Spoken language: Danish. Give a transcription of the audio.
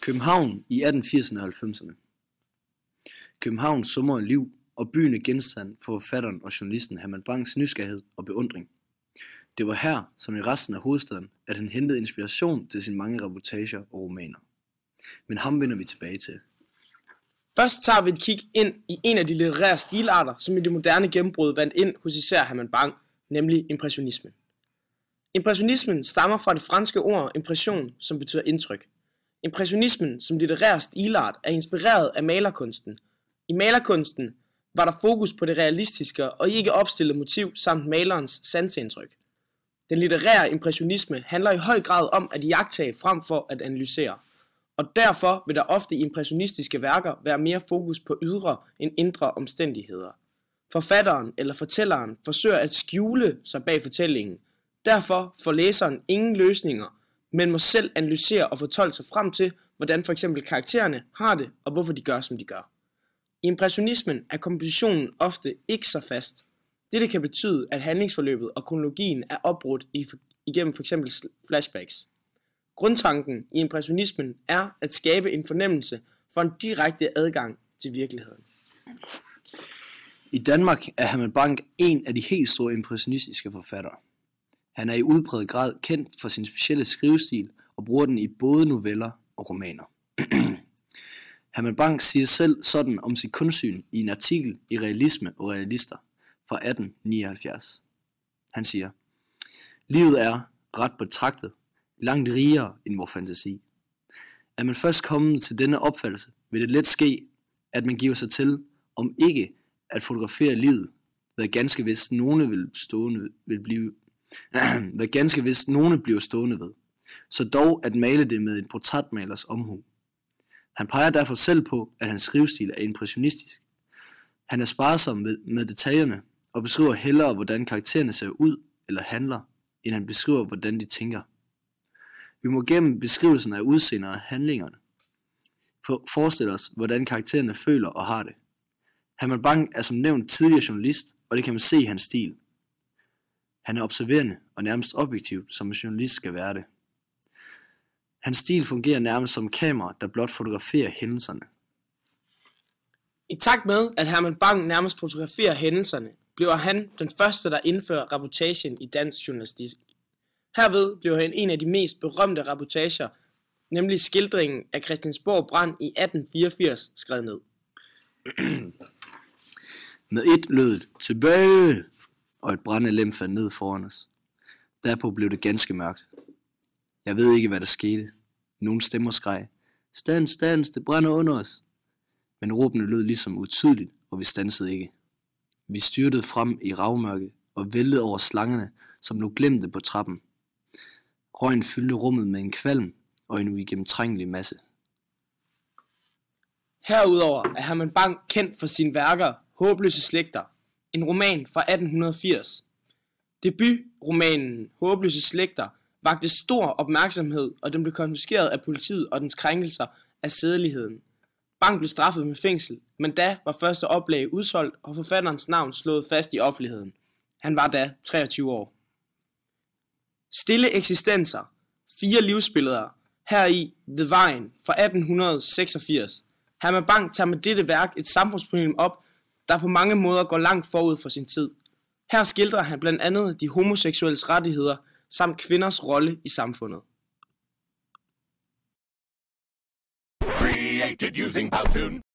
København i 1880'erne og 90'erne. København summer af liv, og byen er genstand for forfatteren og journalisten Herman Brangs nysgerrighed og beundring. Det var her, som i resten af hovedstaden, at han hentede inspiration til sine mange reportager og romaner. Men ham vender vi tilbage til. Først tager vi et kig ind i en af de litterære stilarter, som i det moderne gennembrud vandt ind hos især Herman Bang, nemlig impressionismen. Impressionismen stammer fra det franske ord impression, som betyder indtryk – Impressionismen som litterær stilart er inspireret af malerkunsten. I malerkunsten var der fokus på det realistiske og ikke opstillet motiv samt malerens sansindtryk. Den litterære impressionisme handler i høj grad om at jagtage frem for at analysere, og derfor vil der ofte i impressionistiske værker være mere fokus på ydre end indre omstændigheder. Forfatteren eller fortælleren forsøger at skjule sig bag fortællingen, derfor får læseren ingen løsninger – men må selv analysere og fortolke sig frem til, hvordan for eksempel karaktererne har det, og hvorfor de gør, som de gør. I impressionismen er kompositionen ofte ikke så fast. Dette kan betyde, at handlingsforløbet og kronologien er opbrudt igennem for eksempel flashbacks. Grundtanken i impressionismen er at skabe en fornemmelse for en direkte adgang til virkeligheden. I Danmark er Herman Bank en af de helt store impressionistiske forfattere. Han er i udbredt grad kendt for sin specielle skrivestil og bruger den i både noveller og romaner. Herman Bang siger selv sådan om sit kunstsyn i en artikel i Realisme og Realister fra 1879. Han siger, Livet er, ret betragtet, langt rigere end vores fantasi. Er man først kommet til denne opfattelse, vil det let ske, at man giver sig til, om ikke at fotografere livet, hvad ganske vist nogle vil, stående, vil blive hvad ganske vist nogle bliver stående ved, så dog at male det med en portrætmalers omhu. Han peger derfor selv på, at hans skrivestil er impressionistisk. Han er sparsom med, med detaljerne og beskriver hellere, hvordan karaktererne ser ud eller handler, end han beskriver, hvordan de tænker. Vi må gennem beskrivelsen af udseendet og handlingerne for, forestille os, hvordan karaktererne føler og har det. Herman Bang er som nævnt tidligere journalist, og det kan man se i hans stil. Han er observerende og nærmest objektiv, som en journalist skal være det. Hans stil fungerer nærmest som kamera, der blot fotograferer hændelserne. I takt med, at Herman Bang nærmest fotograferer hændelserne, bliver han den første, der indfører rapportagen i dansk journalistik. Herved bliver han en af de mest berømte rapportager, nemlig skildringen af Christiansborg brand i 1884, skrevet ned. med et lød tilbage og et brændende lem faldt ned foran os. Derpå blev det ganske mørkt. Jeg ved ikke, hvad der skete. Nogle stemmer skreg. Stans, stans, det brænder under os. Men råbene lød ligesom utydeligt, og vi stansede ikke. Vi styrtede frem i ravmørke og væltede over slangerne, som nu glemte på trappen. Røgen fyldte rummet med en kvalm og en uigennemtrængelig masse. Herudover er Herman Bang kendt for sine værker Håbløse slægter en roman fra 1880. Debutromanen Håbløse Slægter vagte stor opmærksomhed, og den blev konfiskeret af politiet og dens krænkelser af sædeligheden. Bang blev straffet med fængsel, men da var første oplag udsolgt, og forfatterens navn slået fast i offentligheden. Han var da 23 år. Stille eksistenser. Fire livsbilleder. Her i The Vine fra 1886. Herman Bang tager med dette værk et samfundsproblem op, der på mange måder går langt forud for sin tid. Her skildrer han blandt andet de homoseksuelles rettigheder samt kvinders rolle i samfundet. Created using Powtoon.